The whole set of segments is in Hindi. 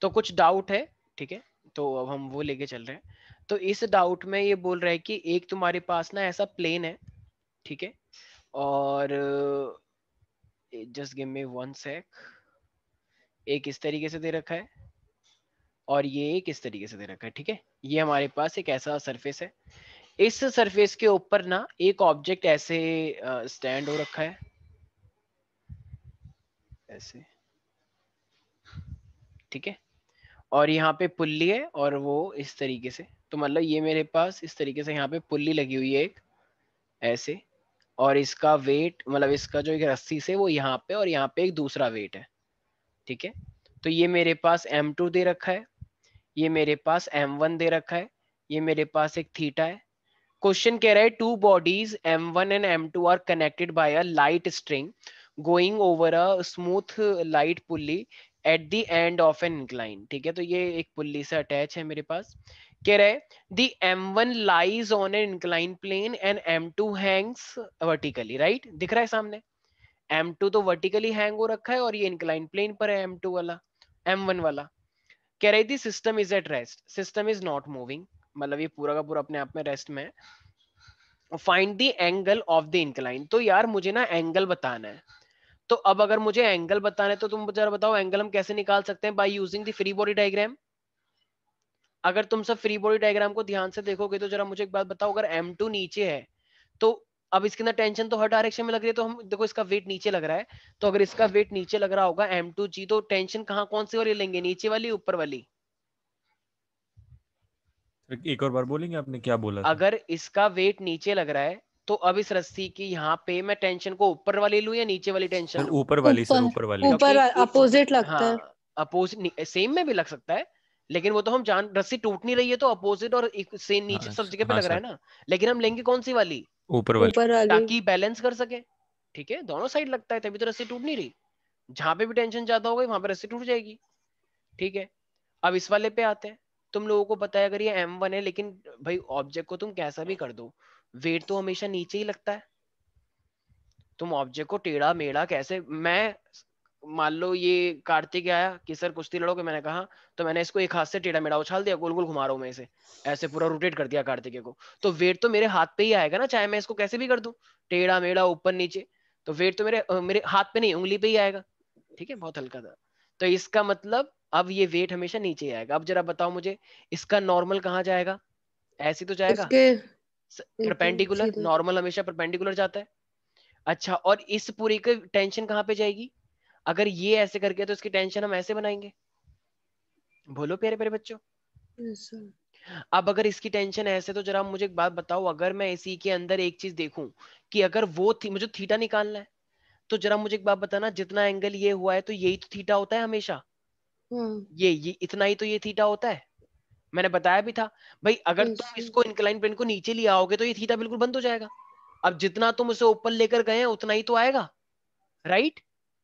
तो कुछ डाउट है ठीक है तो अब हम वो लेके चल रहे हैं तो इस डाउट में ये बोल रहा है कि एक तुम्हारे पास ना ऐसा प्लेन है ठीक है और just give me one sec एक इस तरीके से दे रखा है और ये एक इस तरीके से दे रखा है ठीक है ये हमारे पास एक ऐसा सरफेस है इस सरफेस के ऊपर ना एक ऑब्जेक्ट ऐसे स्टैंड हो रखा है ऐसे ठीक है और यहाँ पे पुल्ली है और वो इस तरीके से तो मतलब ये मेरे पास इस तरीके से यहाँ पे पुल्ली लगी हुई है एक ऐसे और इसका वेट मतलब इसका जो एक रस्सी से वो यहाँ पे और यहाँ पे एक दूसरा वेट है ठीक है तो ये मेरे पास एम टू दे रखा है ये मेरे पास एम वन दे रखा है ये मेरे पास एक थीटा है क्वेश्चन कह रहा है two bodies M one and M two are connected by a light string going over a smooth light pulley at the end of an incline ठीक है तो ये एक पुल्ली से अटैच है मेरे पास कह रहे the M one lies on an incline plane and M two hangs vertically right दिख रहा है सामने एम टू तो वर्टिकली हैंग हो रखा है और ये इंक्लाइन प्लेन पर है एम टू वाला एम वन वाला कह रहे थी system is at rest system is not moving मतलब ये पूरा का पूरा अपने आप में रेस्ट में है find the angle of the incline तो यार मुझे ना एंगल बताना है तो अब अगर मुझे एंगल बताना है तो तुम जरा बताओ एंगल हम कैसे निकाल सकते हैं by using the free body diagram अगर तुम सब फ्री बॉडी डायग्राम को ध्यान से देखोगे तो जरा मुझे एक बात बताओ अगर एम टू नीचे है तो अब इसके अंदर टेंशन तो हर डायरेक्शन में लग रही है तो हम देखो इसका वेट नीचे लग रहा है तो अगर इसका वेट नीचे लग रहा होगा एम टू जी तो टेंशन कहाँ कौन सी वाली लेंगे नीचे वाली ऊपर वाली एक और बार बोलेंगे आपने क्या बोला अगर इसका वेट नीचे लग रहा है तो अब इस रस्सी की यहाँ पे मैं टेंशन को ऊपर वाली लू या नीचे वाली टेंशन ऊपर वाली सर ऊपर वाली ऊपर अपोजिट लगता हाँ, है अपोजिट सेम में भी लग सकता है लेकिन वो तो हम जान रस्सी टूट नहीं रही है तो अपोजिट और सेम हाँ, नीचे सब जगह पे हाँ, लग रहा है ना लेकिन हम लेंगे कौन सी वाली ऊपर वाली ताकि बैलेंस कर सके ठीक है दोनों साइड लगता है तभी तो रस्सी टूट नहीं रही जहां पे भी टेंशन ज्यादा होगी वहां पे रस्सी टूट जाएगी ठीक है अब इस वाले पे आते हैं तुम लोगों को पता है अगर ये एम वन है लेकिन भाई ऑब्जेक्ट को तुम कैसा भी कर दो वेट तो हमेशा नीचे ही लगता है तुम ऑब्जेक्ट को टेढ़ा मेढ़ा कैसे मैं मान लो ये कार्तिक आया कि सर कुश्ती लड़ो के मैंने कहा तो मैंने इसको एक हाथ से टेढ़ा मेढ़ा उछाल दिया गोल गोल घुमा रहा हूं मैं इसे ऐसे पूरा रोटेट कर दिया कार्तिके को तो वेट तो मेरे हाथ पे ही आएगा ना चाहे मैं इसको कैसे भी कर दू टेढ़ा मेढ़ा ऊपर नीचे तो वेट तो मेरे मेरे हाथ पे नहीं उंगली पे ही आएगा ठीक है बहुत हल्का था तो इसका मतलब अब ये वेट हमेशा नीचे आएगा अब जरा बताओ मुझे इसका नॉर्मल कहाँ जाएगा ऐसे तो जाएगा परपेंडिकुलर नॉर्मल हमेशा परपेंडिकुलर जाता है अच्छा और इस पूरी की टेंशन कहाँ पे जाएगी अगर ये ऐसे करके तो इसकी टेंशन हम ऐसे बनाएंगे बोलो प्यारे प्यारे बच्चों अब अगर इसकी टेंशन ऐसे तो जरा मुझे एक बात बताओ अगर मैं इसी के अंदर एक चीज देखूं कि अगर वो थी, मुझे थीटा निकालना है तो जरा मुझे एक बात बताना जितना एंगल ये हुआ है तो यही तो थीटा होता है हमेशा हम्म। ये ये इतना ही तो ये थीटा होता है मैंने बताया भी था भाई अगर तुम हम्म। इसको इंक्लाइन प्लेन को नीचे ले आओगे तो ये थीटा बिल्कुल बंद हो जाएगा अब जितना तुम उसे ऊपर लेकर गए उतना ही तो आएगा राइट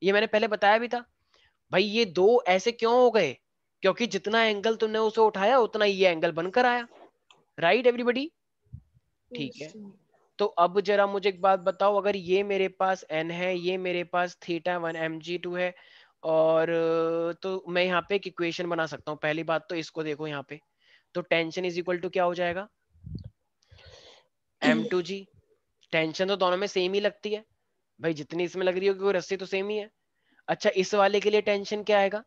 ये मैंने पहले बताया भी था भाई ये दो ऐसे क्यों हो गए क्योंकि जितना एंगल तुमने उसे उठाया उतना ही ये एंगल बनकर आया राइट एवरीबडी ठीक है तो अब जरा मुझे एक बात बताओ अगर ये मेरे पास एन है ये मेरे पास theta one M G two है और तो मैं यहाँ पे एक इक्वेशन बना सकता हूँ पहली बात तो इसको देखो यहाँ पे तो टेंशन इज इक्वल टू क्या हो जाएगा एम टू जी टेंशन तो दोनों में सेम ही लगती है भाई जितनी इसमें लग रही होगी वो रस्सी तो सेम ही है अच्छा इस वाले के लिए टेंशन क्या आएगा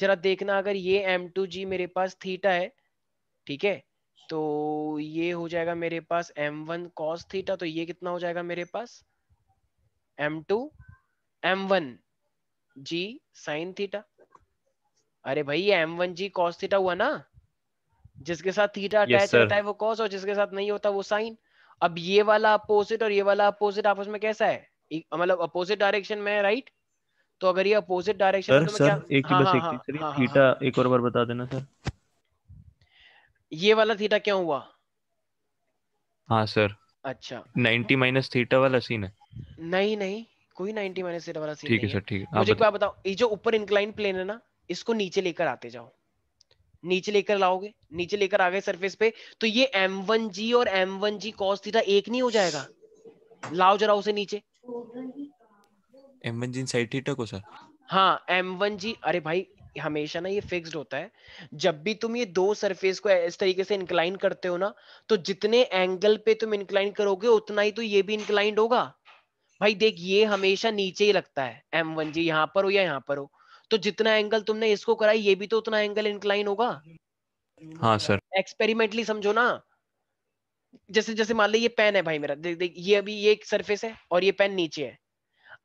जरा देखना अगर ये एम टू जी मेरे पास थीटा है ठीक है तो ये हो जाएगा मेरे पास एम वन कॉस थीटा तो ये कितना हो जाएगा मेरे पास M two M one G sine theta अरे भाई एम वन जी कॉस थीटा हुआ ना जिसके साथ थीटा अटैच yes, होता है वो कॉस और जिसके साथ नहीं होता वो साइन अब ये वाला अपोजिट और ये वाला अपोजिट आपस में कैसा है मतलब अपोजिट डायरेक्शन में राइट तो अगर ये अपोजिट डायरेक्शन सर, तो सर, क्या... एक हाँ, बस हाँ, एक, सर, हाँ, थीटा हाँ, हाँ। एक और बार बता देना सर ये वाला थीटा क्यों हुआ हाँ सर अच्छा 90 माइनस थीटा वाला सीन है नहीं नहीं कोई 90 माइनस थीटा वाला सीन ठीक है सर ठीक है मुझे क्या बताओ ये जो ऊपर इंक्लाइन प्लेन है ना इसको नीचे लेकर आते जाओ नीचे लेकर लाओगे नीचे लेकर आ गए सरफेस पे तो ये एम वन जी और एम वन जी कॉस थीटा एक नहीं हो जाएगा लाओ जरा उसे नीचे M one G side theta को सर हाँ एम वन जी अरे भाई हमेशा ना ये फिक्स्ड होता है जब भी तुम ये दो सरफेस को इस तरीके से इंक्लाइन करते हो ना तो जितने एंगल पे तुम इंक्लाइन करोगे उतना ही तो ये भी इंक्लाइंड होगा भाई देख ये हमेशा नीचे ही लगता है एम वन जी यहाँ पर हो या यहाँ पर हो तो जितना एंगल तुमने इसको कराई ये भी तो उतना एंगल इंक्लाइन होगा हाँ सर एक्सपेरिमेंटली समझो ना जैसे जैसे मान ली ये पेन है भाई मेरा देख देख ये अभी ये एक सरफेस है और ये पेन नीचे है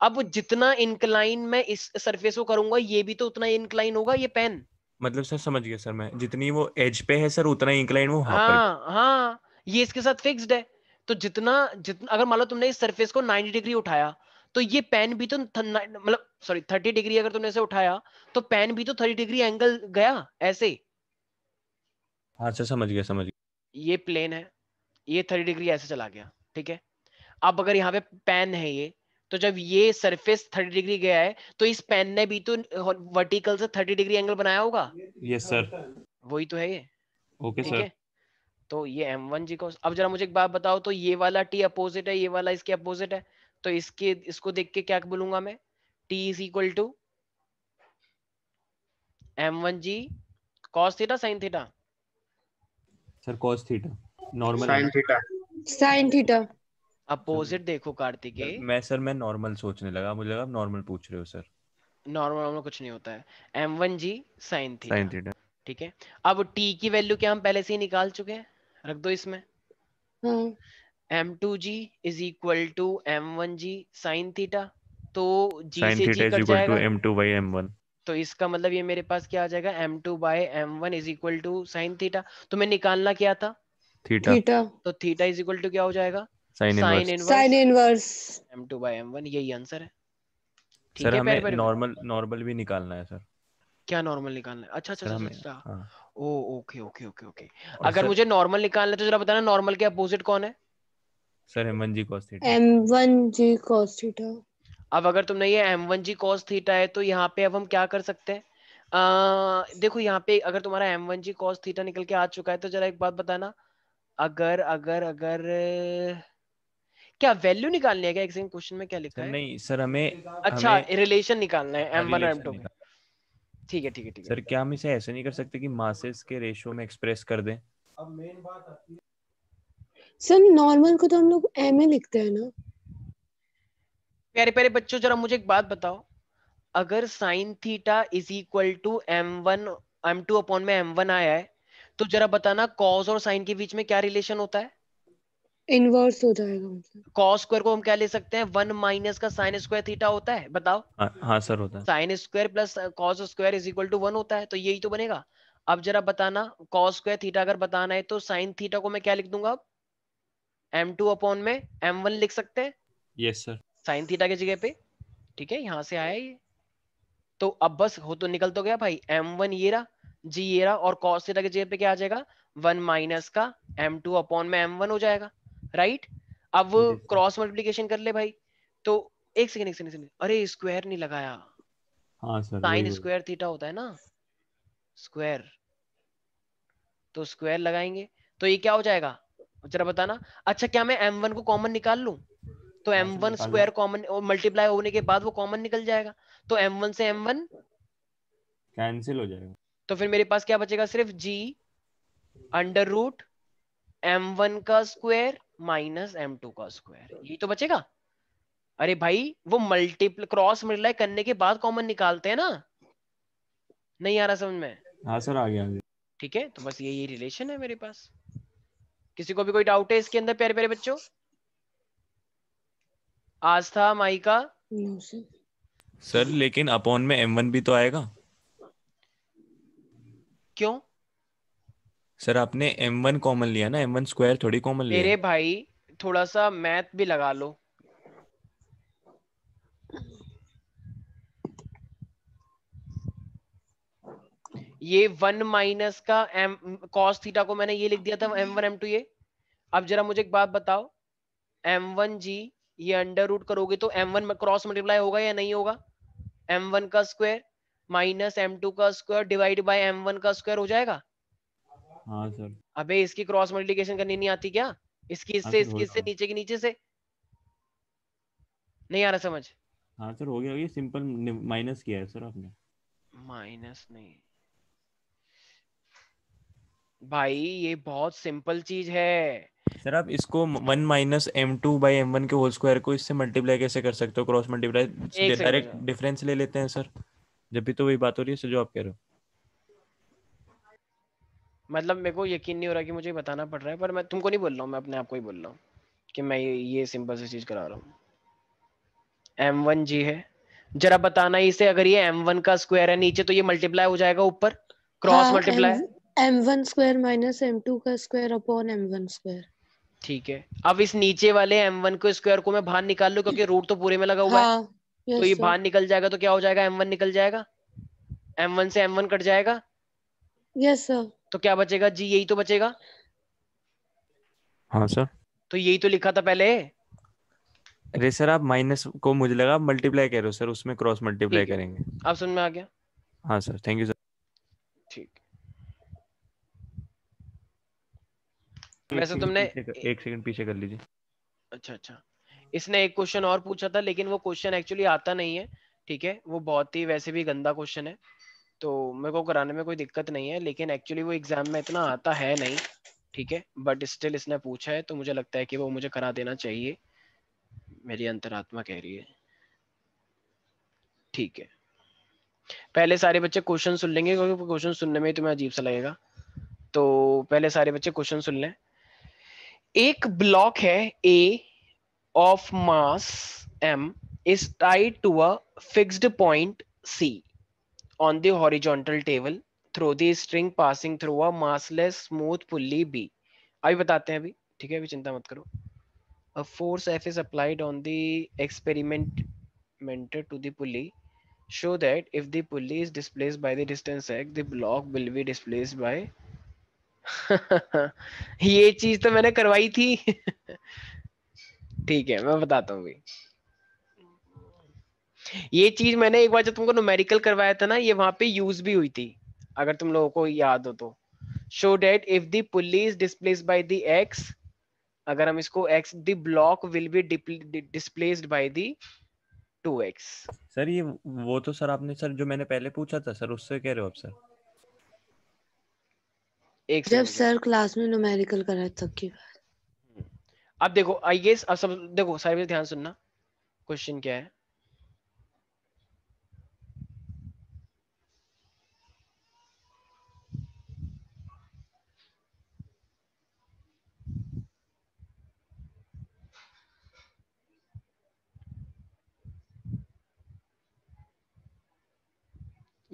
अब जितना इंक्लाइन मैं इस सरफेस को करूंगा ये भी तो उतना इंक्लाइन होगा ये पेन मतलब सर समझ गया सर मैं जितनी वो एज पे है सर उतना इंक्लाइन वो हाँ पर... हाँ ये इसके साथ फिक्स्ड है तो जितना जितना अगर मान लो तुमने इस सरफेस को 90 डिग्री उठाया तो ये पेन भी तो मतलब सॉरी थर्टी डिग्री अगर तुमने ऐसे उठाया तो पेन भी तो थर्टी डिग्री एंगल गया ऐसे हाँ, अच्छा समझ गया समझ गया ये प्लेन है ये थर्टी डिग्री ऐसे चला गया ठीक है अब अगर यहाँ पे पेन है ये तो जब ये सरफेस थर्टी डिग्री गया है तो इस पेन ने भी तो वर्टिकल से थर्टी डिग्री एंगल बनाया होगा ये सर वही तो है ये ओके सर तो ये एम वन जी को अब जरा मुझे एक बात बताओ तो ये वाला टी अपोजिट है ये वाला इसके अपोजिट है तो इसके इसको देख के क्या बोलूंगा मैं t is equal to M one ji cos theta sine theta sir cos theta normal sine theta sine theta opposite देखो कार्तिक मैं सर मैं नॉर्मल सोचने लगा मुझे लगा नॉर्मल पूछ रहे हो सर नॉर्मल नॉर्मल कुछ नहीं होता है एम वन जी साइन थी साइन थीटा ठीक है अब टी की वैल्यू क्या हम पहले से ही निकाल चुके हैं रख दो इसमें हम्म। M two G is equal to M one G sine theta तो जी sin से जी कट जाएगा M two by M one तो इसका मतलब ये मेरे पास क्या आ जाएगा M two m2 M one is equal to sine theta तो मैं निकालना क्या था थीटा, तो थीटा इज इक्वल टू क्या हो जाएगा sine sine sine inverse M two m2 M one यही आंसर है सर हमें नॉर्मल नॉर्मल भी निकालना है सर क्या नॉर्मल निकालना है अच्छा अच्छा अच्छा, अच्छा, अच्छा। हाँ। Oh okay okay okay okay अगर मुझे नॉर्मल निकालना है तो जरा बताना नॉर्मल के अपोजिट कौन है सर एम वन जी कॉस थीटा एम वन जी कॉस थीटा अब अगर तुमने ये एम वन जी कॉस थीटा है तो यहाँ पे अब हम क्या कर सकते हैं आ, देखो यहाँ पे अगर तुम्हारा एम वन जी कॉस थीटा निकल के आ चुका है तो जरा एक बात बताना अगर अगर अगर क्या वैल्यू निकालनी है क्या एक क्वेश्चन में क्या लिखा है नहीं सर हमें अच्छा रिलेशन निकालना है एम वन एम टू ठीक है ठीक है ठीक है सर क्या हम इसे ऐसे नहीं कर सकते कि मासेस के रेशियो में एक्सप्रेस कर दें अब मेन बात आती है सर नॉर्मल को तो हम लोग एम ए लिखते हैं ना प्यारे प्यारे बच्चों जरा मुझे एक बात बताओ अगर sine theta is equal to M one M two upon में एम वन आया है तो जरा बताना कॉज और साइन के बीच में क्या रिलेशन होता है इनवर्स हो जाएगा कॉस स्क्वायर को हम क्या ले सकते हैं वन माइनस का साइन स्क्वायर थीटा होता है बताओ हाँ सर हाँ, होता है sine square plus cos square is equal to one होता है तो यही तो बनेगा अब जरा बताना कॉस स्क्वायर थीटा अगर बताना है तो साइन थीटा को मैं क्या लिख दूंगा अब एम टू अपॉन में एम वन लिख सकते हैं yes, साइन थीटा की जगह पे ठीक है यहाँ से आया ये तो अब बस हो तो निकल तो गया भाई एम वन ये रहा जी ये रहा और कॉस थीटा की जगह पे क्या आ जाएगा वन माइनस का एम टू अपॉन में एम वन हो जाएगा राइट अब क्रॉस मल्टीप्लीकेशन कर ले भाई तो एक सेकंड एक सेकंड अरे स्क्वायर नहीं लगाया साइन स्क्वायर थीटा होता है ना स्क्वायर तो स्क्वायर लगाएंगे तो ये क्या हो जाएगा जरा बताना अच्छा क्या मैं एम वन को कॉमन निकाल लू तो M one square common multiply होने के बाद वो कॉमन निकल जाएगा तो एम वन से एम वन कैंसिल हो जाएगा तो फिर मेरे पास क्या बचेगा सिर्फ g under root M one का स्क्वायर माइनस एम टू का स्क्वायर यही तो बचेगा अरे भाई वो मल्टीप्ल क्रॉस मल्टीप्लाई करने के बाद कॉमन निकालते हैं ना नहीं आ रहा समझ में हाँ सर आ गया ठीक है तो बस यही रिलेशन है मेरे पास किसी को भी कोई डाउट है इसके अंदर प्यारे प्यारे बच्चों आस्था माइका सर लेकिन अपॉन में एम वन भी तो आएगा क्यों सर आपने एम वन कॉमन लिया ना एम वन स्क्वायर थोड़ी कॉमन लिया मेरे भाई थोड़ा सा मैथ भी लगा लो ये वन माइनस का एम कॉस थीटा को मैंने ये लिख दिया था एम वन एम टू ये अब जरा मुझे एक बात बताओ एम वन जी ये अंडर रूट करोगे तो एम वन क्रॉस मल्टीप्लाई होगा या नहीं होगा एम वन का स्क्वायर माइनस एम टू का square divide by M one का स्क्वायर हो जाएगा हाँ सर अबे इसकी क्रॉस मल्टीप्लीकेशन करनी नहीं आती क्या इसकी हाँ, इससे इसकी इससे नीचे की नीचे से नहीं आ रहा समझ हाँ सर हो गया हो गया सिंपल माइनस किया है सर आपने माइनस नहीं भाई ये बहुत सिंपल चीज है सर आप इसको one minus M two by M one के होल स्क्वायर को इससे मल्टीप्लाई कैसे कर सकते हो क्रॉस मल्टीप्लाई डायरेक्ट डिफरेंस ले लेते हैं सर जब भी तो वही बात हो रही है सर जो आप कह रहे हो मतलब मेरे को यकीन नहीं हो रहा कि मुझे बताना पड़ रहा है पर मैं तुमको नहीं बोल रहा हूँ मैं अपने आप को ही बोल रहा हूँ कि मैं ये, ये सिंपल सी चीज करा रहा हूँ एम वन जी है जरा बताना इसे अगर ये एम वन का स्क्वायर है नीचे तो ये मल्टीप्लाई हो जाएगा ऊपर क्रॉस हाँ, multiply M one square minus M two का square upon M one square ठीक है अब इस नीचे वाले एम वन को स्क्वायर को मैं बाहर निकाल लू क्योंकि रूट तो पूरे में लगा हुआ हाँ, है तो ये बाहर निकल जाएगा तो क्या हो जाएगा एम वन निकल जाएगा एम वन से एम वन कट जाएगा यस सर तो क्या बचेगा जी यही तो बचेगा हाँ सर तो यही तो लिखा था पहले अरे सर आप माइनस को मुझे लगा मल्टीप्लाई कह रहे हो सर उसमें क्रॉस मल्टीप्लाई करेंगे आप सुन में आ गया हाँ सर थैंक यू सर ठीक वैसे तो तुमने एक सेकंड पीछे कर लीजिए अच्छा अच्छा इसने एक क्वेश्चन और पूछा था लेकिन वो क्वेश्चन एक्चुअली आता नहीं है ठीक है वो बहुत ही वैसे भी गंदा क्वेश्चन है तो मेरे को कराने में कोई दिक्कत नहीं है लेकिन एक्चुअली वो एग्जाम में इतना आता है नहीं ठीक है बट स्टिल इसने पूछा है तो मुझे लगता है कि वो मुझे करा देना चाहिए मेरी अंतरात्मा कह रही है ठीक है पहले सारे बच्चे क्वेश्चन सुन लेंगे क्योंकि क्वेश्चन सुनने में ही तुम्हें अजीब सा लगेगा तो पहले सारे बच्चे क्वेश्चन सुन लें एक ब्लॉक है A of mass M is tied to a fixed point C on the horizontal table through the string passing through a massless smooth pulley B अभी बताते हैं अभी ठीक है अभी चिंता मत करो a force f is applied on the experimenter to the pulley show that if the pulley is displaced by the distance x the block will be displaced by ये चीज तो मैंने करवाई थी ठीक है मैं बताता हूँ भाई ये चीज मैंने एक बार जब तुमको न्यूमेरिकल करवाया था ना ये वहां पे यूज भी हुई थी अगर तुम लोगों को याद हो तो show that if the pulley displaced by the X अगर हम इसको X the block will be displaced by the 2x sir ये वो तो सर आपने सर जो मैंने पहले पूछा था सर उससे कह रहे हो आप सर एक जब सर क्लास में न्यूमेरिकल करा तब की बात हम्म। अब देखो आई गेस अब सब देखो सारे ध्यान सुनना क्वेश्चन क्या है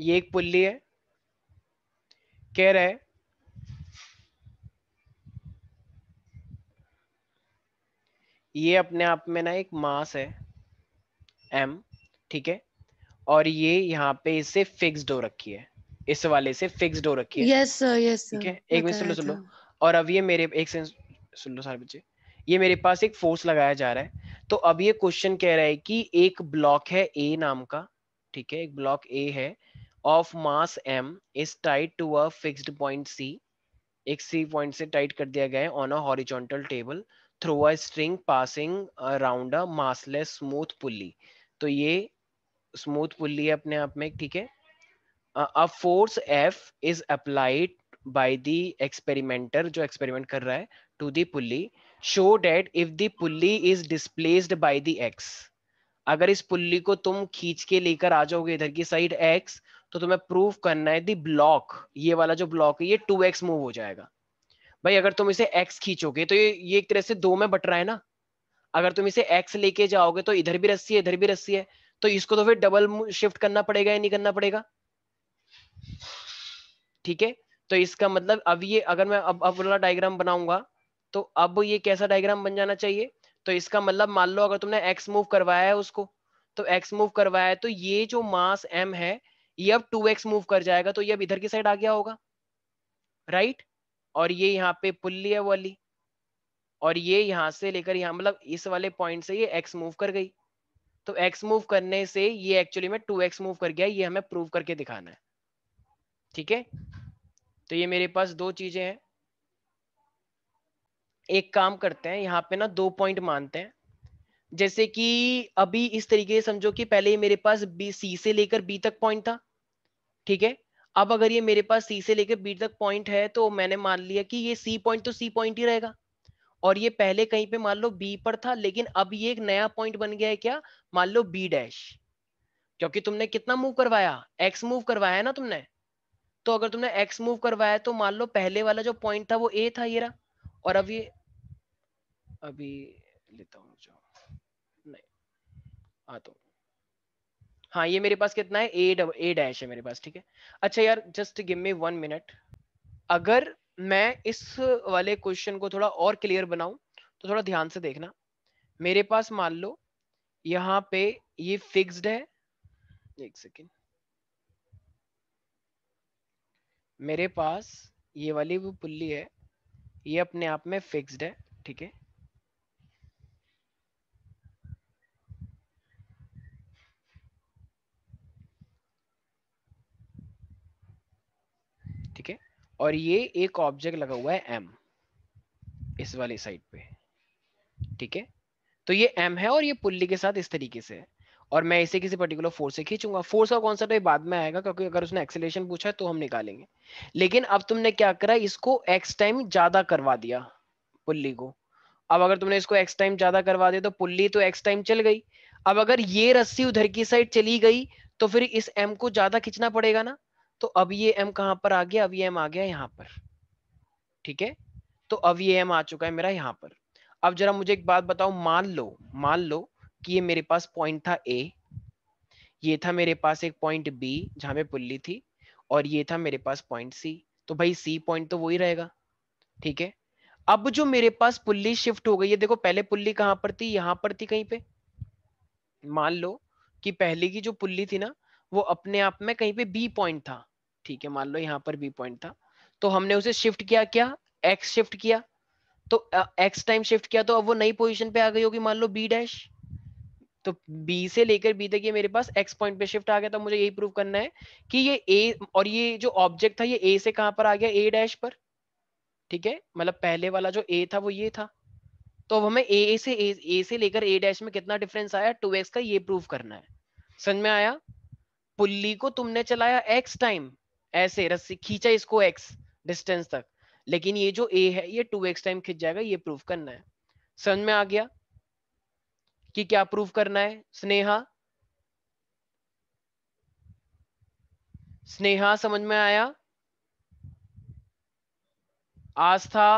ये एक पुल्ली है कह रहा है ये अपने आप में ना एक मास है एम ठीक है और ये यहाँ पे इसे फिक्स्ड हो रखी है इस वाले से फिक्स्ड हो रखी है यस यस ठीक है एक मिनट सुनो सुनो और अब ये मेरे एक सुन लो सारे बच्चे ये मेरे पास एक फोर्स लगाया जा रहा है तो अब ये क्वेश्चन कह रहा है कि एक ब्लॉक है ए नाम का ठीक है एक ब्लॉक ए है of mass M is tied to a fixed point C एक सी पॉइंट से टाइट कर दिया गया है on a horizontal table through a string passing around a massless smooth pulley तो ये स्मूथ पुली है अपने आप में ठीक है a force F is applied by the experimenter जो एक्सपेरिमेंट कर रहा है to the pulley show that if the pulley is displaced by the X अगर इस पुल्ली को तुम खींच के लेकर आ जाओगे इधर की साइड एक्स तो तुम्हें प्रूव करना है ब्लॉक ये वाला जो ब्लॉक है ये टू एक्स मूव हो जाएगा भाई अगर तुम इसे एक्स खींचोगे तो ये ये एक तरह से दो में बट रहा है ना अगर तुम इसे एक्स लेके जाओगे तो इधर भी रस्सी है इधर भी रस्सी है तो इसको तो फिर डबल शिफ्ट करना पड़ेगा या नहीं करना पड़ेगा ठीक है तो इसका मतलब अब ये अगर मैं अब अब वाला डायग्राम बनाऊंगा तो अब ये कैसा डायग्राम बन जाना चाहिए तो इसका मतलब मान लो अगर तुमने एक्स मूव करवाया है उसको तो एक्स मूव करवाया है तो ये जो मास एम है ये अब टू एक्स मूव कर जाएगा तो ये अब इधर की साइड आ गया होगा राइट और ये यहाँ पे पुल्ली है वाली और ये यहाँ से लेकर यहाँ मतलब इस वाले पॉइंट से ये एक्स मूव कर गई तो एक्स मूव करने से ये एक्चुअली में टू एक्स मूव कर गया ये हमें प्रूव करके दिखाना है ठीक है तो ये मेरे पास दो चीजें हैं एक काम करते हैं यहाँ पे ना दो पॉइंट मानते हैं जैसे कि अभी इस तरीके से समझो कि पहले मेरे पास बी सी से लेकर बी तक पॉइंट था ठीक है अब अगर ये मेरे पास सी से लेकर बी तक पॉइंट है तो मैंने मान लिया कि ये सी पॉइंट तो सी पॉइंट ही रहेगा और ये पहले कहीं पे मान लो बी पर था लेकिन अब ये एक नया पॉइंट बन गया है क्या मान लो बी डैश क्योंकि तुमने कितना मूव करवाया एक्स मूव करवाया ना तुमने तो अगर तुमने एक्स मूव करवाया तो मान लो पहले वाला जो पॉइंट था वो ए था ये रहा और अब ये अभी लेता हूँ जो नहीं आता तो। हूँ हाँ ये मेरे पास कितना है ए ए डैश है मेरे पास ठीक है अच्छा यार just give me one minute अगर मैं इस वाले क्वेश्चन को थोड़ा और क्लियर बनाऊं तो थोड़ा ध्यान से देखना मेरे पास मान लो यहाँ पे ये फिक्स्ड है एक सेकेंड मेरे पास ये वाली वो पुल्ली है ये अपने आप में फिक्स्ड है ठीक है ठीक है और ये एक ऑब्जेक्ट लगा हुआ है एम इस वाली साइड पे ठीक है तो ये एम है और ये पुल्ली के साथ इस तरीके से है और मैं इसे किसी पर्टिकुलर फोर्स से खींचूंगा फोर्स का कॉन्सेप्ट बाद में आएगा क्योंकि अगर उसने एक्सेलेशन पूछा है तो हम निकालेंगे लेकिन अब तुमने क्या करा इसको एक्स टाइम ज्यादा करवा दिया पुल्ली को अब अगर तुमने इसको एक्स टाइम ज्यादा करवा दिया तो पुल्ली तो एक्स टाइम चल गई अब अगर ये रस्सी उधर की साइड चली गई तो फिर इस एम को ज्यादा खींचना पड़ेगा ना तो अब ये एम कहां पर आ गया अब ये एम आ गया यहाँ पर ठीक है तो अब ये एम आ चुका है मेरा यहाँ पर अब जरा मुझे एक बात बताओ मान लो मान लो कि ये मेरे पास पॉइंट था ए ये था मेरे पास एक पॉइंट बी जहां पे पुल्ली थी और ये था मेरे पास पॉइंट सी तो भाई सी पॉइंट तो वही रहेगा ठीक है अब जो मेरे पास पुल्ली शिफ्ट हो गई है देखो पहले पुल्ली कहां पर थी यहां पर थी कहीं पे मान लो कि पहले की जो पुल्ली थी ना वो अपने आप में कहीं पे बी पॉइंट था ठीक है मान लो यहाँ पर बी पॉइंट था तो हमने उसे शिफ्ट किया क्या एक्स शिफ्ट किया तो एक्स टाइम शिफ्ट किया तो अब वो नई पोजिशन पे आ गई होगी मान लो बी डैश तो B से लेकर B तक ये मेरे पास X पॉइंट पे शिफ्ट आ गया तो मुझे यही प्रूव करना है कि ये A और ये जो ऑब्जेक्ट था ये A से कहां पर आ गया A डैश पर ठीक है मतलब पहले वाला जो A था वो ये था तो अब हमें A से A, A से लेकर A डैश में कितना डिफरेंस आया 2x का ये प्रूव करना है समझ में आया पुल्ली को तुमने चलाया X टाइम ऐसे रस्सी खींचा इसको एक्स डिस्टेंस तक लेकिन ये जो ए है ये टू एक्स टाइम खींच जाएगा ये प्रूफ करना है समझ में आ गया कि क्या प्रूफ करना है स्नेहा स्नेहा समझ में आया आस्था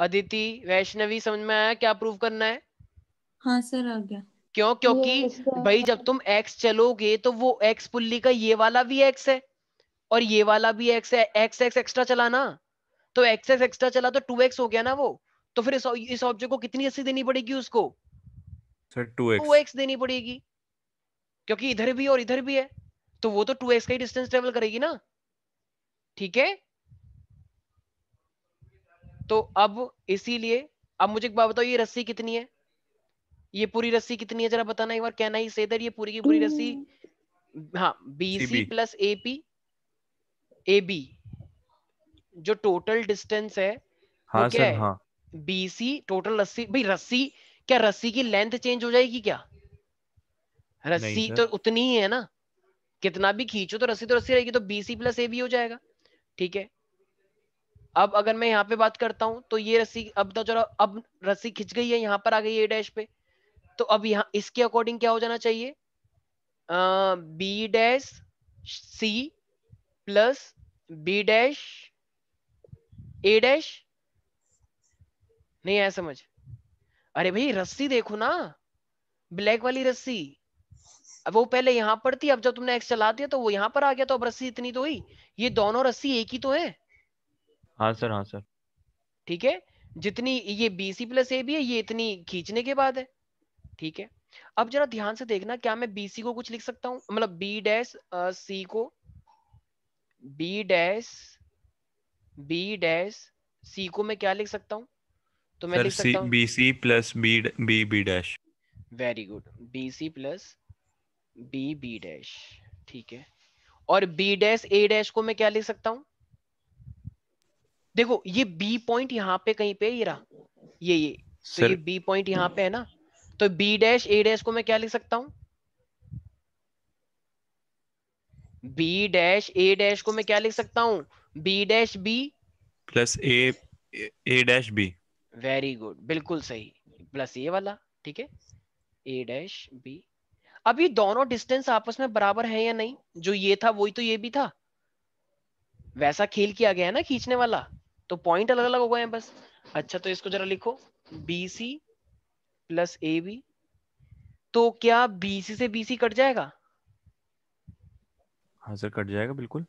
अदिति वैष्णवी समझ में आया क्या प्रूफ करना है हाँ सर आ गया क्यों क्योंकि भाई जब तुम एक्स चलोगे तो वो एक्स पुल्ली का ये वाला भी एक्स है और ये वाला भी एक्स एक्स एक्स एक्स्ट्रा चला ना तो एक्स एक्स एक्स्ट्रा चला तो टू एक्स हो गया ना वो तो फिर इस ऑब्जेक्ट को कितनी अस्सी देनी पड़ेगी उसको सर टू एक्स देनी पड़ेगी क्योंकि इधर भी और इधर भी है तो वो तो टू एक्स का ही डिस्टेंस ट्रेवल करेगी ना ठीक है तो अब इसीलिए अब मुझे एक बात बताओ ये रस्सी कितनी है ये पूरी रस्सी कितनी है जरा बताना एक बार कहना ही से ये पूरी की पूरी रस्सी hmm. हाँ B C plus AP A B जो टोटल डिस्टेंस हाँ, है हाँ, वो क्या सर, है हाँ. बी सी टोटल रस्सी भाई रस्सी क्या रस्सी की लेंथ चेंज हो जाएगी क्या रस्सी तो उतनी ही है ना कितना भी खींचो तो रस्सी तो रस्सी रहेगी तो B C plus A B हो जाएगा ठीक है अब अगर मैं यहाँ पे बात करता हूँ तो ये रस्सी अब तो चलो अब रस्सी खिंच गई है यहाँ पर आ गई ए डैश पे तो अब यहाँ इसके अकॉर्डिंग क्या हो जाना चाहिए B dash C plus B dash A dash नहीं आया समझ अरे भाई रस्सी देखो ना ब्लैक वाली रस्सी अब वो पहले यहां पर थी अब जब तुमने एक्स चला दिया तो वो यहां पर आ गया तो अब रस्सी इतनी तो हुई ये दोनों रस्सी एक ही तो है हाँ सर हाँ सर ठीक है जितनी ये बी सी प्लस ए भी है ये इतनी खींचने के बाद है ठीक है अब जरा ध्यान से देखना क्या मैं बी सी को कुछ लिख सकता हूँ मतलब बी डैश सी को B dash B dash C को मैं क्या लिख सकता हूं तो मैं लिख सकता हूँ B C plus B B B dash very good B C plus B B dash ठीक है और बी डैश ए डैश को मैं क्या लिख सकता हूँ देखो ये बी पॉइंट यहाँ पे कहीं पे ये रहा ये ये तो ये बी पॉइंट यहाँ पे है ना तो बी डैश ए डैश को मैं क्या लिख सकता हूँ बी डैश ए डैश को मैं क्या लिख सकता हूँ B dash B plus A A dash B very good बिल्कुल सही प्लस ए वाला ठीक है ए डैश बी अब ये दोनों डिस्टेंस आपस में बराबर है या नहीं जो ये था वही तो ये भी था वैसा खेल किया गया है ना खींचने वाला तो पॉइंट अलग अलग हो गए हैं बस अच्छा तो इसको जरा लिखो B C plus A B तो क्या बी सी से बीसी कट जाएगा हाँ सर कट जाएगा बिल्कुल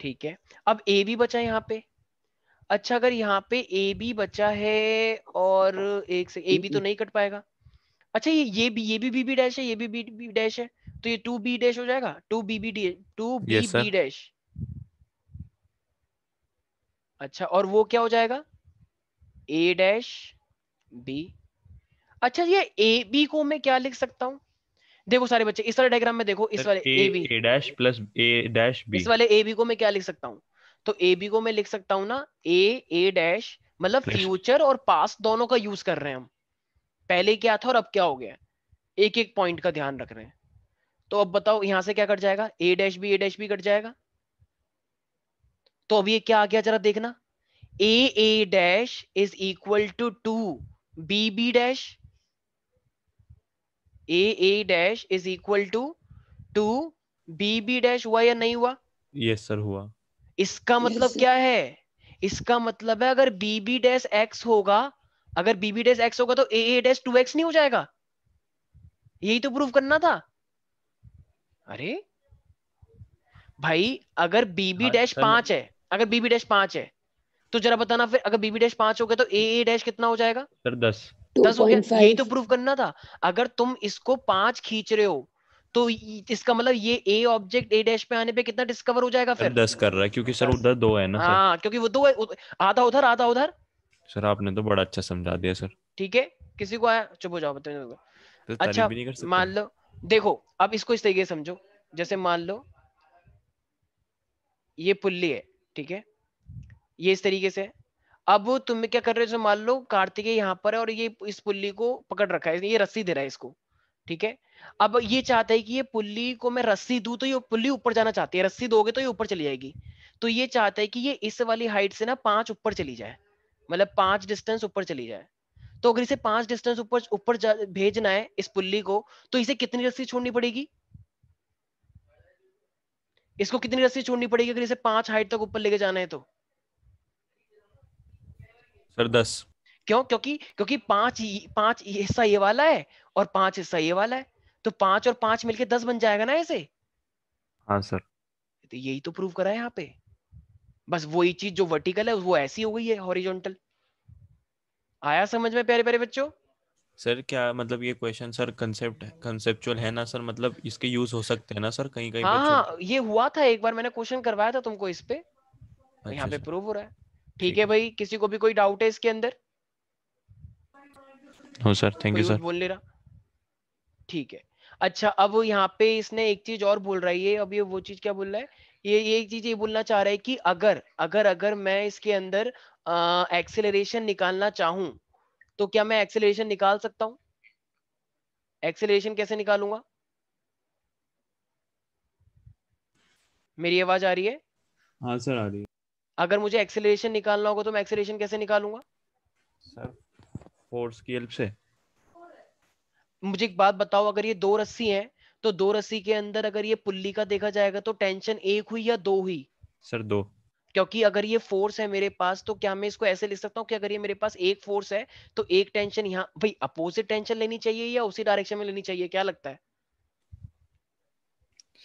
ठीक है अब ए भी बचा यहाँ पे अच्छा अगर यहाँ पे ए भी बचा है और एक से तो ए भी तो नहीं कट पाएगा अच्छा ये ये भी ये भी बी बी डैश है ये भी बी बी डैश है तो ये टू बी डैश हो जाएगा two B B D two B B dash अच्छा और वो क्या हो जाएगा ए डैश बी अच्छा ये ए बी को मैं क्या लिख सकता हूँ देखो सारे बच्चे इस वाले डायग्राम में देखो इस वाले A B A dash plus A dash B इस वाले ए बी को मैं क्या लिख सकता हूँ तो ए बी को मैं लिख सकता हूँ ना ए ए डैश मतलब फ्यूचर और पास दोनों का यूज कर रहे हैं हम पहले क्या था और अब क्या हो गया एक एक पॉइंट का ध्यान रख रहे हैं तो अब बताओ यहां से क्या कट जाएगा A dash B A dash B cut जाएगा तो अब ये क्या आ गया जरा देखना A A dash is equal to two B B dash A A dash is equal to two B B dash हुआ या नहीं हुआ यस yes, सर हुआ इसका मतलब yes, क्या है इसका मतलब है अगर बी बी डैश एक्स होगा अगर बी बी डैश एक्स होगा तो A A dash two X नहीं हो जाएगा यही तो प्रूफ करना था अरे भाई अगर बी बी डैश पांच है अगर बी बी डैश पांच है तो जरा बताना फिर अगर बी बी डैश पांच हो गया तो ए ए डैश कितना हो जाएगा सर दस दस हो गया यही तो प्रूफ करना था अगर तुम इसको पांच खींच रहे हो तो इसका मतलब ये ए ऑब्जेक्ट ए डैश पे आने पे कितना डिस्कवर हो जाएगा फिर दस कर रहा है क्योंकि सर उधर दो है ना हाँ क्योंकि वो दो है आधा उधर आधा उधर सर आपने तो बड़ा अच्छा समझा दिया सर ठीक है किसी को आया चुप हो जाओ बताओ तो अच्छा मान लो देखो अब इसको इस तरीके समझो जैसे मान लो ये पुल्ली है ठीक है ये इस तरीके से अब तुम क्या कर रहे हो मान लो कार्तिकेय यहाँ पर है और ये इस पुल्ली को पकड़ रखा है ये रस्सी दे रहा है इसको ठीक है अब ये चाहता है कि ये पुल्ली को मैं रस्सी दू तो ये पुल्ली ऊपर जाना चाहती है रस्सी दोगे तो ये ऊपर चली जाएगी तो ये चाहता है कि ये इस वाली हाइट से ना पांच ऊपर चली जाए मतलब पांच डिस्टेंस ऊपर चली जाए तो अगर इसे पांच डिस्टेंस ऊपर ऊपर भेजना है इस पुल्ली को तो इसे कितनी रस्सी छोड़नी पड़ेगी इसको कितनी रस्सी छोड़नी पड़ेगी अगर इसे पांच हाइट तक ऊपर लेके जाना है तो सर दस क्यों क्योंकि क्योंकि पांच पांच हिस्सा ये वाला है और पांच हिस्सा ये वाला है तो पांच और पांच मिलके दस बन जाएगा ना ऐसे हाँ सर तो यही तो प्रूव करा है यहाँ पे बस वही चीज जो वर्टिकल है वो ऐसी हो गई है हॉरिजॉन्टल आया समझ में प्यारे प्यारे बच्चों सर क्या मतलब ये क्वेश्चन सर कंसेप्ट है कंसेप्चुअल है ना सर मतलब इसके यूज हो सकते हैं ना सर कहीं कहीं हाँ ये हुआ था एक बार मैंने क्वेश्चन करवाया था तुमको इस पे तो अच्छा, यहाँ पे प्रूव हो रहा है ठीक है भाई किसी को भी कोई डाउट है इसके अंदर नो हाँ सर थैंक यू सर बोल ले रहा ठीक है अच्छा अब यहाँ पे इसने एक चीज और बोल रही है अब ये वो चीज क्या बोल रहा है ये ये एक चीज ये बोलना चाह रहा है कि अगर अगर अगर मैं इसके अंदर एक्सेलरेशन निकालना चाहूं तो क्या मैं एक्सेलरेशन निकाल सकता हूं एक्सेलरेशन कैसे निकालूंगा मेरी आवाज आ रही है हाँ सर आ रही है अगर मुझे एक्सेलरेशन निकालना होगा तो मैं एक्सेलरेशन कैसे निकालूंगा सर फोर्स की हेल्प से मुझे एक बात बताओ अगर ये दो रस्सी है तो दो रस्सी के अंदर अगर ये पुल्ली का देखा जाएगा तो टेंशन एक हुई या दो हुई सर दो क्योंकि अगर ये फोर्स है मेरे पास तो क्या मैं इसको ऐसे लिख सकता हूँ कि अगर ये मेरे पास एक फोर्स है तो एक टेंशन यहाँ भाई अपोजिट टेंशन लेनी चाहिए या उसी डायरेक्शन में लेनी चाहिए क्या लगता है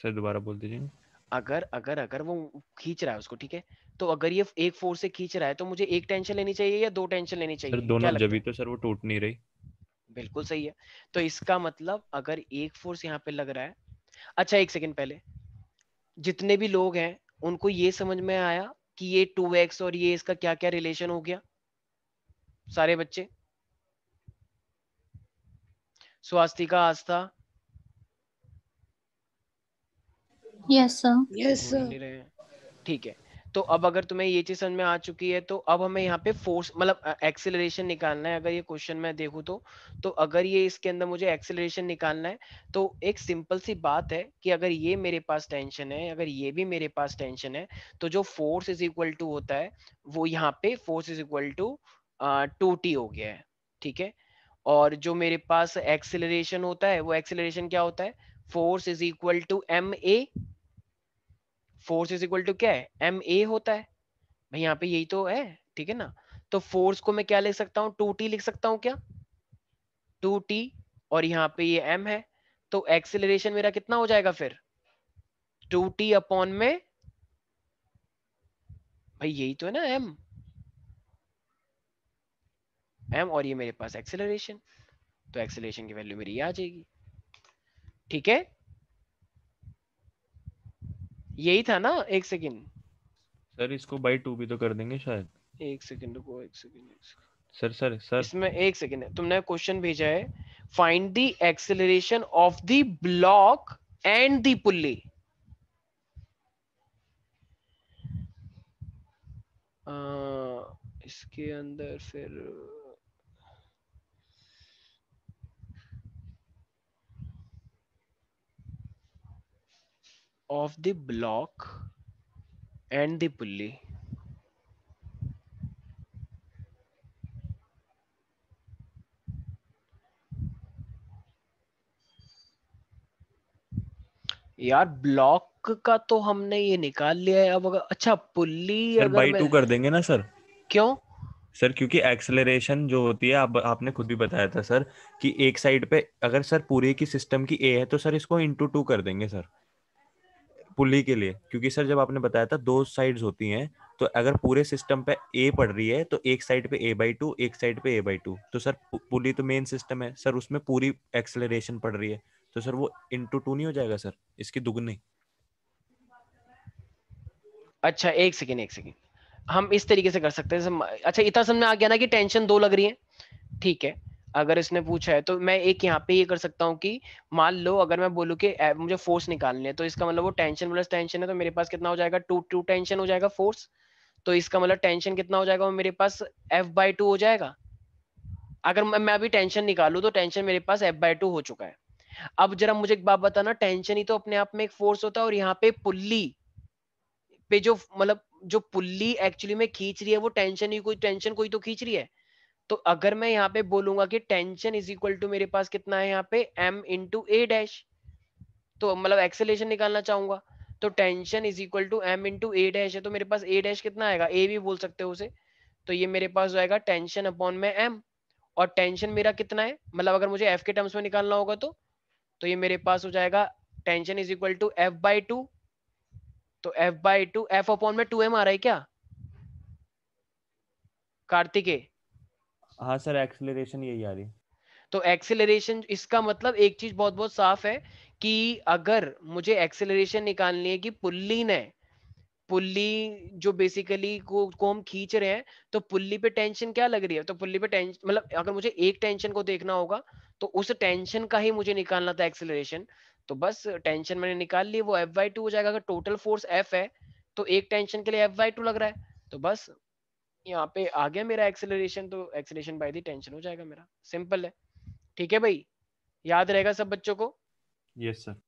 सर दोबारा बोल दीजिए अगर अगर अगर वो खींच रहा है उसको ठीक है तो अगर ये एक फोर से खींच रहा है तो मुझे एक टेंशन लेनी चाहिए या दो टेंशन लेनी चाहिए सर दोनों जब तो सर वो टूट नहीं रही बिल्कुल सही है तो इसका मतलब अगर एक फोर्स यहाँ पे लग रहा है अच्छा एक सेकेंड पहले जितने भी लोग हैं उनको ये समझ में आया कि ये टू एक्स और ये इसका क्या क्या रिलेशन हो गया सारे बच्चे स्वास्तिका आस्था यस यस ठीक है तो अब अगर तुम्हें ये चीज समझ में आ चुकी है तो अब हमें यहाँ पे फोर्स मतलब एक्सेलरेशन निकालना है अगर ये क्वेश्चन मैं देखू तो तो अगर ये इसके अंदर मुझे एक्सेलरेशन निकालना है तो एक सिंपल सी बात है कि अगर ये मेरे पास टेंशन है अगर ये भी मेरे पास टेंशन है तो जो फोर्स इज इक्वल टू होता है वो यहाँ पे force is equal to two T हो गया है ठीक है और जो मेरे पास एक्सेलरेशन होता है वो एक्सेलरेशन क्या होता है force is equal to M A force is equal to क्या है एम ए होता है भाई यहाँ पे यही तो है ठीक है ना तो फोर्स को मैं क्या लिख सकता हूँ टू टी लिख सकता हूँ क्या टू टी और यहाँ पे ये एम है तो एक्सिलेशन मेरा कितना हो जाएगा फिर टू टी अपॉन में भाई यही तो है ना एम एम और ये मेरे पास एक्सिलेशन तो एक्सिलेशन की वैल्यू मेरी आ जाएगी ठीक है यही था ना एक सेकेंड सर इसको बाई टू भी तो कर देंगे शायद एक सेकेंड रुको एक सेकंड सर सर सर इसमें एक सेकेंड है तुमने क्वेश्चन भेजा है find the acceleration of the block and the pulley इसके अंदर फिर of the block and the pulley यार ब्लॉक का तो हमने ये निकाल लिया है अब अगर अच्छा पुल्ली सर बाई टू कर देंगे ना सर क्यों सर क्योंकि एक्सेलरेशन जो होती है आप, आपने खुद भी बताया था सर कि एक साइड पे अगर सर पूरे की सिस्टम की ए है तो सर इसको इंटू टू कर देंगे सर पुली के लिए क्योंकि सर जब आपने बताया था दो साइड्स होती हैं तो अगर पूरे सिस्टम पे ए पड़ रही है तो एक साइड पे ए बाई टू एक साइड पे ए बाई टू तो सर पुली तो मेन सिस्टम है सर उसमें पूरी एक्सेलरेशन पड़ रही है तो सर वो इंटू टू नहीं हो जाएगा सर इसकी दुगनी अच्छा एक सेकेंड एक सेकेंड हम इस तरीके से कर सकते हैं अच्छा इतना समझ में आ गया ना कि टेंशन दो लग रही है ठीक है अगर इसने पूछा है तो मैं एक यहाँ पे ये कर सकता हूँ कि मान लो अगर मैं बोलूँ कि मुझे फोर्स निकालनी है तो इसका मतलब वो टेंशन प्लस टेंशन है तो मेरे पास कितना हो जाएगा टू टू टेंशन हो जाएगा फोर्स तो इसका मतलब टेंशन कितना हो जाएगा मेरे पास एफ बाई टू हो जाएगा अगर मैं अभी टेंशन निकालू तो टेंशन मेरे पास एफ बाई टू हो चुका है अब जरा मुझे एक बात बताना टेंशन ही तो अपने आप में एक फोर्स होता है और यहाँ पे पुल्ली पे जो मतलब जो पुल्ली एक्चुअली में खींच रही है वो टेंशन ही कोई टेंशन कोई तो खींच रही है तो अगर मैं यहाँ पे बोलूंगा कि टेंशन इज इक्वल टू मेरे पास कितना है यहाँ पे एम इंटू ए डैश तो मतलब एक्सेलेशन निकालना चाहूंगा तो tension is equal to M into A dash है तो मेरे पास ए डैश कितना आएगा ए भी बोल सकते हो उसे तो ये मेरे पास जाएगा टेंशन अपॉन में एम और टेंशन मेरा कितना है मतलब अगर मुझे एफ के टर्म्स में निकालना होगा तो तो ये मेरे पास हो जाएगा tension is equal to F by two तो F by two F upon में टू एम आ रहा है क्या कार्तिके हाँ सर एक्सेलरेशन यही आ रही तो एक्सेलरेशन इसका मतलब एक चीज बहुत बहुत साफ है कि अगर मुझे एक्सेलरेशन निकालनी है कि पुल्ली ने पुल्ली जो बेसिकली को को हम खींच रहे हैं तो पुल्ली पे टेंशन क्या लग रही है तो पुल्ली पे टेंशन मतलब अगर मुझे एक टेंशन को देखना होगा तो उस टेंशन का ही मुझे निकालना था एक्सेलरेशन तो बस टेंशन मैंने निकाल ली वो एफ वाई टू हो जाएगा अगर टोटल फोर्स एफ है तो एक टेंशन के लिए एफ वाई टू लग रहा है तो बस यहाँ पे आ गया मेरा एक्सेलरेशन तो एक्सेलरेशन बाय दी टेंशन हो जाएगा मेरा सिंपल है ठीक है भाई याद रहेगा सब बच्चों को यस yes, सर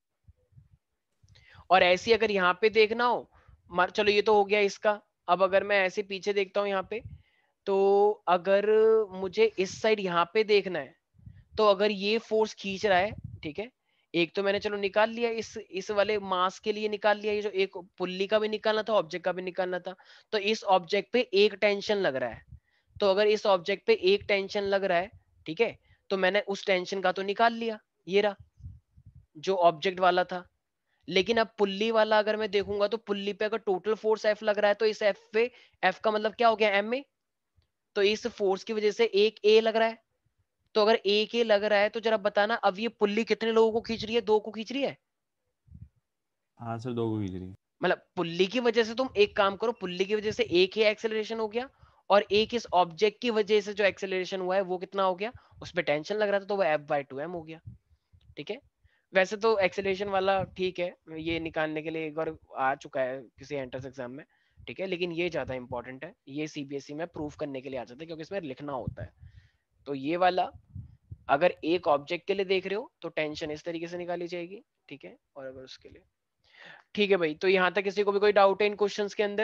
और ऐसी अगर यहाँ पे देखना हो मर चलो ये तो हो गया इसका अब अगर मैं ऐसे पीछे देखता हूँ यहाँ पे तो अगर मुझे इस साइड यहाँ पे देखना है तो अगर ये फोर्स खींच रहा है ठीक है एक तो मैंने चलो निकाल लिया इस इस वाले मास के लिए निकाल लिया ये जो एक पुल्ली का भी निकालना था ऑब्जेक्ट का भी निकालना था तो इस ऑब्जेक्ट पे एक टेंशन लग रहा है तो अगर इस ऑब्जेक्ट पे एक टेंशन लग रहा है ठीक है तो मैंने उस टेंशन का तो निकाल लिया ये रहा जो ऑब्जेक्ट वाला था लेकिन अब पुल्ली वाला अगर मैं देखूंगा तो पुल्ली पे अगर टोटल फोर्स एफ लग रहा है तो इस एफ पे एफ का मतलब क्या हो गया एम ए तो इस फोर्स की वजह से एक ए लग रहा है तो अगर एक ही लग रहा है तो जरा बताना अब ये पुल्ली कितने लोगों को खींच रही है दो को खींच रही है हाँ सर दो को खींच रही है मतलब पुल्ली की वजह से तुम एक काम करो पुल्ली की वजह से एक ही एक्सेलरेशन हो गया और एक इस ऑब्जेक्ट की वजह से जो एक्सेलरेशन हुआ है वो कितना हो गया उस पर टेंशन लग रहा था तो वो एफ बाई टू एम हो गया ठीक है वैसे तो एक्सेलरेशन वाला ठीक है ये निकालने के लिए एक बार आ चुका है किसी एंट्रेंस एग्जाम में ठीक है लेकिन ये ज्यादा इंपॉर्टेंट है ये सीबीएसई e में प्रूफ करने के लिए आ जाता है क्योंकि इसमें लिखना होता है तो ये वाला अगर एक ऑब्जेक्ट के लिए देख रहे हो तो टेंशन इस तरीके से निकाली जाएगी ठीक है और अगर उसके लिए ठीक है भाई तो यहाँ तक किसी को भी कोई डाउट है इन क्वेश्चंस के अंदर